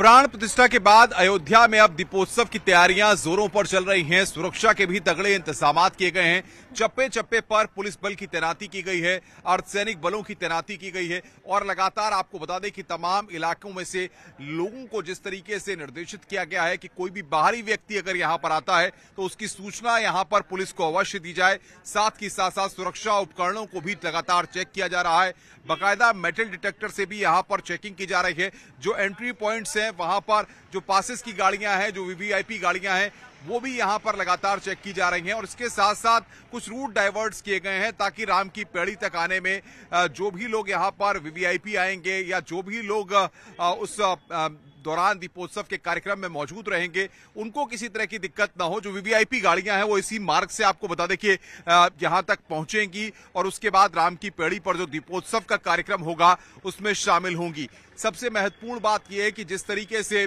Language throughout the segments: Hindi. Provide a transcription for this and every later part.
प्राण प्रतिष्ठा के बाद अयोध्या में अब दीपोत्सव की तैयारियां जोरों पर चल रही हैं सुरक्षा के भी तगड़े इंतजाम किए गए हैं चप्पे चप्पे पर पुलिस बल की तैनाती की गई है अर्धसैनिक बलों की तैनाती की गई है और लगातार आपको बता दें कि तमाम इलाकों में से लोगों को जिस तरीके से निर्देशित किया गया है कि कोई भी बाहरी व्यक्ति अगर यहाँ पर आता है तो उसकी सूचना यहाँ पर पुलिस को अवश्य दी जाए साथ ही साथ साथ सुरक्षा उपकरणों को भी लगातार चेक किया जा रहा है बाकायदा मेटल डिटेक्टर से भी यहाँ पर चेकिंग की जा रही है जो एंट्री पॉइंट्स हैं वहां पर जो पासिस की गाड़ियां हैं जो वीवीआईपी गाड़ियां हैं वो भी यहाँ पर लगातार चेक की जा रही हैं और इसके साथ साथ कुछ रूट डाइवर्ट्स किए गए हैं ताकि राम की पेड़ी तक आने में जो भी लोग यहाँ पर वीवीआईपी आएंगे या जो भी लोग उस दौरान दीपोत्सव के कार्यक्रम में मौजूद रहेंगे उनको किसी तरह की दिक्कत ना हो जो वीवीआईपी गाड़ियां हैं वो इसी मार्ग से आपको बता दें कि यहां तक पहुंचेंगी और उसके बाद राम की पेड़ी पर जो दीपोत्सव का कार्यक्रम होगा उसमें शामिल होंगी सबसे महत्वपूर्ण बात यह है कि जिस तरीके से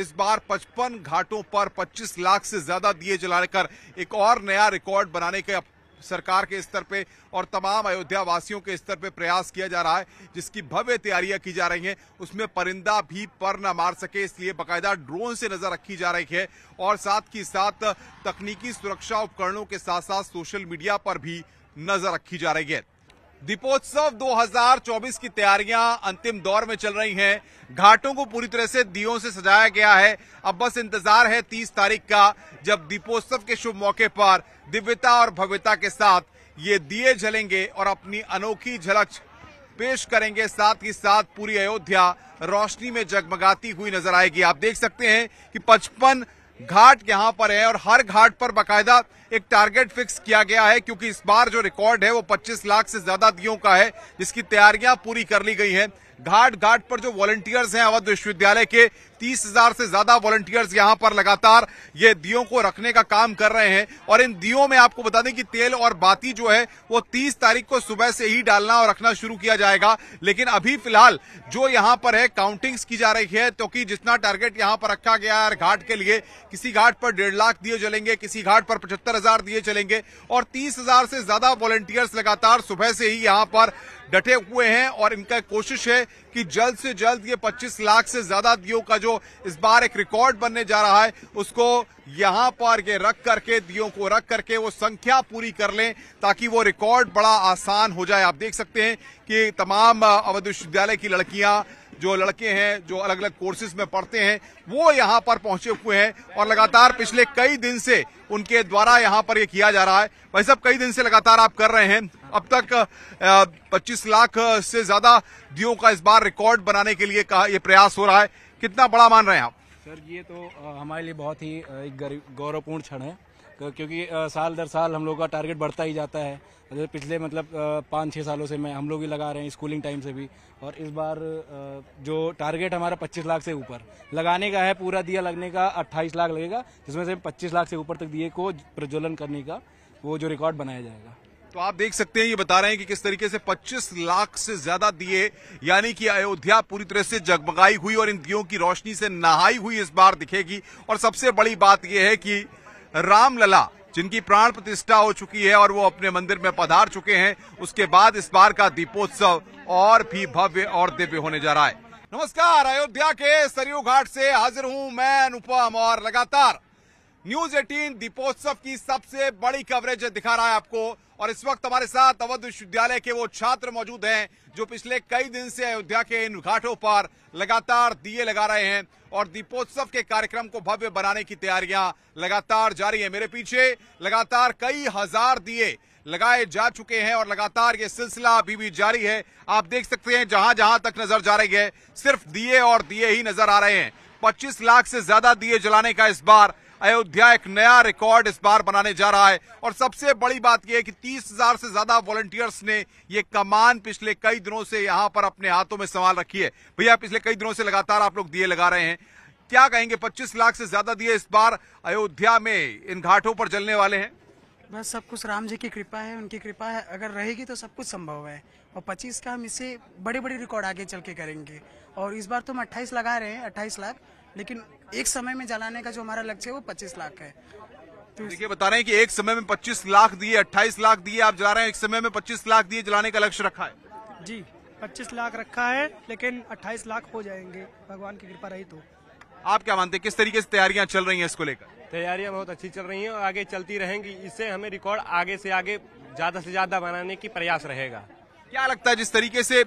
इस बार 55 घाटों पर 25 लाख से ज्यादा दिए जलाकर एक और नया रिकॉर्ड बनाने के सरकार के स्तर पे और तमाम अयोध्या वासियों के स्तर पे प्रयास किया जा रहा है जिसकी भव्य तैयारियां की जा रही हैं उसमें परिंदा भी पर ना मार सके इसलिए बाकायदा ड्रोन से नजर रखी जा रही है और साथ ही साथ तकनीकी सुरक्षा उपकरणों के साथ साथ सोशल मीडिया पर भी नजर रखी जा रही है दीपोत्सव 2024 की तैयारियां अंतिम दौर में चल रही हैं घाटों को पूरी तरह से दीयों से सजाया गया है अब बस इंतजार है 30 तारीख का जब दीपोत्सव के शुभ मौके पर दिव्यता और भव्यता के साथ ये दिए जलेंगे और अपनी अनोखी झलक पेश करेंगे साथ ही साथ पूरी अयोध्या रोशनी में जगमगाती हुई नजर आएगी आप देख सकते हैं कि पचपन घाट यहाँ पर है और हर घाट पर बाकायदा एक टारगेट फिक्स किया गया है क्योंकि इस बार जो रिकॉर्ड है वो 25 लाख से ज्यादा दियों का है जिसकी तैयारियां पूरी कर ली गई है घाट घाट पर जो वॉलंटियर्स हैं अवध विश्वविद्यालय के तीस हजार से ज्यादा वॉलंटियर्स यहां पर लगातार ये दियों को रखने का काम कर रहे हैं और इन दियों में आपको बता दें कि तेल और बाती जो है वो तीस तारीख को सुबह से ही डालना और रखना शुरू किया जाएगा लेकिन अभी फिलहाल जो यहाँ पर है काउंटिंग्स की जा रही है तो जितना टारगेट यहाँ पर रखा गया है घाट के लिए किसी घाट पर डेढ़ लाख दिए जलेंगे किसी घाट पर पचहत्तर हजार दिए चलेंगे और तीस हजार से ज्यादा वॉलंटियर्स लगातार सुबह से ही यहाँ पर डटे हुए हैं और इनका कोशिश है कि जल्द से जल्द ये 25 लाख से ज्यादा दियो का जो इस बार एक रिकॉर्ड बनने जा रहा है उसको यहाँ पर ये रख करके दियो को रख करके वो संख्या पूरी कर लें ताकि वो रिकॉर्ड बड़ा आसान हो जाए आप देख सकते हैं कि तमाम अवध विश्वविद्यालय की लड़कियां जो लड़के हैं जो अलग अलग कोर्सेज में पढ़ते हैं वो यहाँ पर पहुंचे हुए हैं और लगातार पिछले कई दिन से उनके द्वारा यहाँ पर ये यह किया जा रहा है भाई साहब कई दिन से लगातार आप कर रहे हैं अब तक 25 लाख से ज्यादा दियो का इस बार रिकॉर्ड बनाने के लिए कहा ये प्रयास हो रहा है कितना बड़ा मान रहे हैं आप सर ये तो हमारे लिए बहुत ही एक गौरवपूर्ण क्षण है क्योंकि साल दर साल हम लोग का टारगेट बढ़ता ही जाता है जैसे पिछले मतलब पाँच छः सालों से मैं हम लोग ही लगा रहे हैं स्कूलिंग टाइम से भी और इस बार जो टारगेट हमारा 25 लाख से ऊपर लगाने का है पूरा दिया लगने का 28 लाख लगेगा जिसमें से 25 लाख से ऊपर तक दिए को प्रज्वलन करने का वो जो रिकॉर्ड बनाया जाएगा तो आप देख सकते हैं ये बता रहे हैं कि किस तरीके से 25 लाख से ज्यादा दिए यानी कि अयोध्या पूरी तरह से जगमगाई हुई और इन दियों की रोशनी से नहाई हुई इस बार दिखेगी और सबसे बड़ी बात यह है कि रामलला जिनकी प्राण प्रतिष्ठा हो चुकी है और वो अपने मंदिर में पधार चुके हैं उसके बाद इस बार का दीपोत्सव और भी भव्य और दिव्य होने जा रहा है नमस्कार अयोध्या के सरयू घाट से हाजिर हूं मैं अनुपम और लगातार न्यूज एटीन दीपोत्सव की सबसे बड़ी कवरेज दिखा रहा है आपको और इस वक्त हमारे साथ अवध विश्वविद्यालय के वो छात्र मौजूद हैं जो पिछले कई दिन से अयोध्या के इन घाटों पर लगातार दिए लगा रहे हैं और दीपोत्सव के कार्यक्रम को भव्य बनाने की तैयारियां लगातार जारी है मेरे पीछे लगातार कई हजार दिए लगाए जा चुके हैं और लगातार ये सिलसिला अभी भी जारी है आप देख सकते हैं जहां जहां तक नजर जा रही है सिर्फ दिए और दिए ही नजर आ रहे हैं 25 लाख से ज्यादा दिए जलाने का इस बार अयोध्या एक नया रिकॉर्ड इस बार बनाने जा रहा है और सबसे बड़ी बात यह है कि तीस हजार से ज्यादा वॉलंटियर्स ने ये कमान पिछले कई दिनों से यहाँ पर अपने हाथों में संभाल रखी है भैया पिछले कई दिनों से लगातार आप लोग दिए लगा रहे हैं क्या कहेंगे 25 लाख से ज्यादा दिए इस बार अयोध्या में इन घाटों पर जलने वाले हैं बस सब कुछ राम जी की कृपा है उनकी कृपा है अगर रहेगी तो सब कुछ संभव है और 25 का हम इसे बड़े बड़े रिकॉर्ड आगे चल के करेंगे और इस बार तो हम 28 लगा रहे हैं 28 लाख लेकिन एक समय में जलाने का जो हमारा लक्ष्य है वो पच्चीस लाख है तो देखिए बता रहे हैं कि एक समय में 25 लाख दिए 28 लाख दिए आप जला रहे हैं एक समय में 25 लाख दिए जलाने का लक्ष्य रखा है जी 25 लाख रखा है लेकिन 28 लाख हो जाएंगे भगवान की कृपा रही तो आप क्या मानते हैं किस तरीके से तैयारियां चल रही हैं इसको लेकर तैयारियां बहुत अच्छी चल रही हैं और आगे चलती रहेंगी इससे हमें रिकॉर्ड आगे से आगे ज्यादा से ज्यादा बनाने की प्रयास रहेगा क्या लगता है जिस तरीके से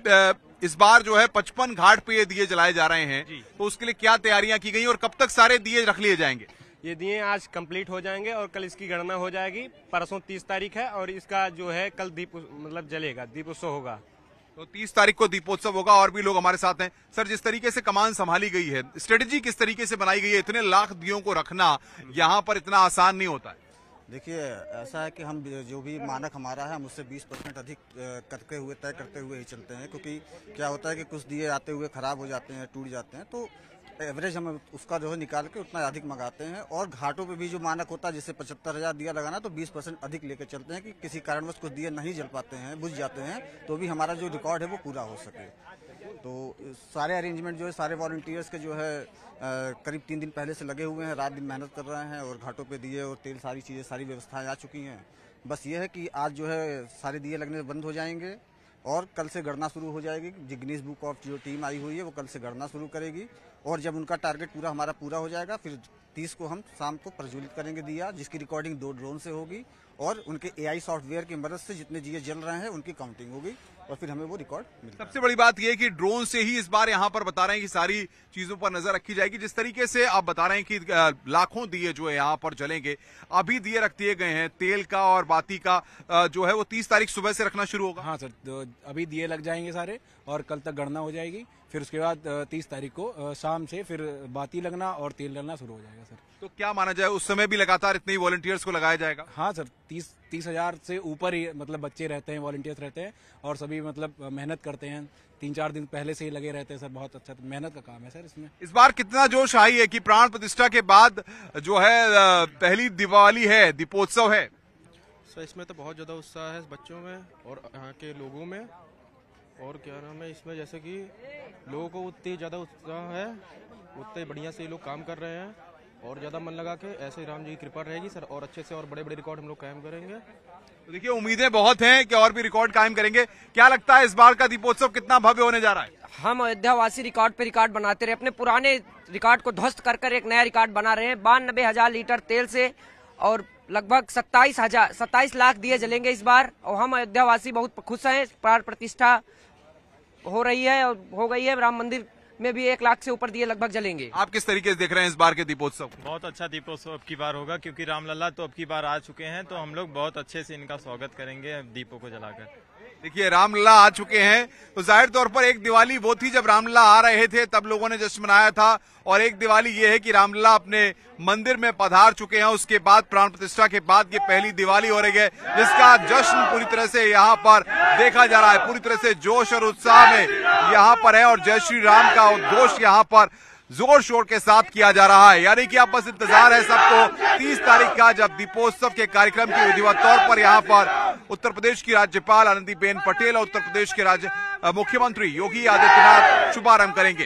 इस बार जो है पचपन घाट पे ये दिए जलाए जा रहे हैं तो उसके लिए क्या तैयारियां की गई और कब तक सारे दिए रख लिए जाएंगे ये दिए आज कंप्लीट हो जाएंगे और कल इसकी गणना हो जाएगी परसों तीस तारीख है और इसका जो है कल दीप मतलब जलेगा दीपोत्सव होगा तो तीस तारीख को दीपोत्सव होगा और भी लोग हमारे साथ हैं सर जिस तरीके से कमान संभाली गई है स्ट्रेटेजी किस तरीके से बनाई गई है इतने लाख दियों को रखना यहाँ पर इतना आसान नहीं होता है देखिए ऐसा है कि हम जो भी मानक हमारा है हम उससे 20 परसेंट अधिक करते हुए तय करते हुए ही चलते हैं क्योंकि क्या होता है कि कुछ दिए आते हुए ख़राब हो जाते हैं टूट जाते हैं तो एवरेज हम उसका जो है निकाल के उतना अधिक मंगाते हैं और घाटों पे भी जो मानक होता है जैसे पचहत्तर हज़ार दिया लगाना तो 20 परसेंट अधिक लेकर चलते हैं कि किसी कारणवश कुछ दिए नहीं जल पाते हैं बुझ जाते हैं तो भी हमारा जो रिकॉर्ड है वो पूरा हो सके तो सारे अरेंजमेंट जो है सारे वॉल्टियर्स के जो है करीब तीन दिन पहले से लगे हुए हैं रात दिन मेहनत कर रहे हैं और घाटों पे दिए और तेल सारी चीज़ें सारी व्यवस्थाएं आ चुकी हैं बस ये है कि आज जो है सारे दिए लगने बंद हो जाएंगे और कल से गणना शुरू हो जाएगी जिग्निस बुक ऑफ जो टीम आई हुई है वो कल से गणना शुरू करेगी और जब उनका टारगेट पूरा हमारा पूरा हो जाएगा फिर तीस को हम शाम को प्रज्वलित करेंगे दिया जिसकी रिकॉर्डिंग दो ड्रोन से होगी और उनके ए सॉफ्टवेयर की मदद से जितने जीए जल रहे हैं उनकी काउंटिंग होगी और फिर हमें वो रिकॉर्ड मिलेगा सबसे बड़ी बात यह कि ड्रोन से ही इस बार यहाँ पर बता रहे हैं कि सारी चीजों पर नजर रखी जाएगी जिस तरीके से आप बता रहे हैं कि लाखों दिए जो है यहाँ पर जलेंगे अभी दिए रख दिए गए हैं तेल का और बाती का जो है वो तीस तारीख सुबह से रखना शुरू होगा हाँ सर तो अभी दिए लग जाएंगे सारे और कल तक गणना हो जाएगी फिर उसके बाद तीस तारीख को शाम से फिर बाती लगना और तेल डलना शुरू हो जाएगा सर तो क्या माना जाए उस समय भी लगातार इतने वॉलंटियर्स को लगाया जाएगा हाँ सर तीस तीस हजार से ऊपर ही मतलब बच्चे रहते हैं वॉलंटियर्स रहते हैं और सभी मतलब मेहनत करते हैं तीन चार दिन पहले से ही लगे रहते हैं सर बहुत अच्छा मेहनत का काम है सर इसमें इस बार कितना जोश आई है की प्राण प्रतिष्ठा के बाद जो है पहली दिवाली है दीपोत्सव है सर इसमें तो बहुत ज़्यादा उत्साह है बच्चों में और यहाँ के लोगों में और क्या नाम है इसमें जैसे कि लोगों को उतनी ज़्यादा उत्साह है उतने बढ़िया से ये लोग काम कर रहे हैं और ज़्यादा मन लगा के ऐसे ही राम जी की कृपा रहेगी सर और अच्छे से और बड़े बड़े रिकॉर्ड हम लोग कायम करेंगे तो देखिए उम्मीदें बहुत हैं कि और भी रिकॉर्ड कायम करेंगे क्या लगता है इस बार का दीपोत्सव कितना भव्य होने जा रहा है हम अयोध्यावासी रिकॉर्ड पे रिकॉर्ड बनाते रहे अपने पुराने रिकॉर्ड को ध्वस्त कर कर एक नया रिकॉर्ड बना रहे हैं बानबे हजार लीटर तेल से और लगभग सत्ताईस हजार सत्ताईस लाख दिए जलेंगे इस बार और हम अयोध्यावासी बहुत खुश हैं प्राण प्रतिष्ठा हो रही है और हो गई है राम मंदिर में भी एक लाख से ऊपर दिए लगभग जलेंगे आप किस तरीके से देख रहे हैं इस बार के दीपोत्सव बहुत अच्छा दीपोत्सव अब की बार होगा क्योंकि रामलला तो अब की बार आ चुके हैं तो हम लोग बहुत अच्छे से इनका स्वागत करेंगे दीपों को जलाकर देखिए रामलला आ चुके हैं तो जाहिर तौर पर एक दिवाली वो थी जब रामलला आ रहे थे तब लोगों ने जश्न मनाया था और एक दिवाली ये है कि रामलला अपने मंदिर में पधार चुके हैं उसके बाद प्राण प्रतिष्ठा के बाद ये पहली दिवाली हो रही है जिसका जश्न पूरी तरह से यहाँ पर देखा जा रहा है पूरी तरह से जोश और उत्साह में यहाँ पर है और जय श्री राम का उद्घोष यहाँ पर जोर शोर के साथ किया जा रहा है यानी कि आप बस इंतजार है सबको 30 तारीख का जब दीपोत्सव के कार्यक्रम की विधिवत तौर पर यहाँ पर उत्तर प्रदेश की राज्यपाल आनंदीबेन पटेल और उत्तर प्रदेश के राज्य मुख्यमंत्री योगी आदित्यनाथ शुभारंभ करेंगे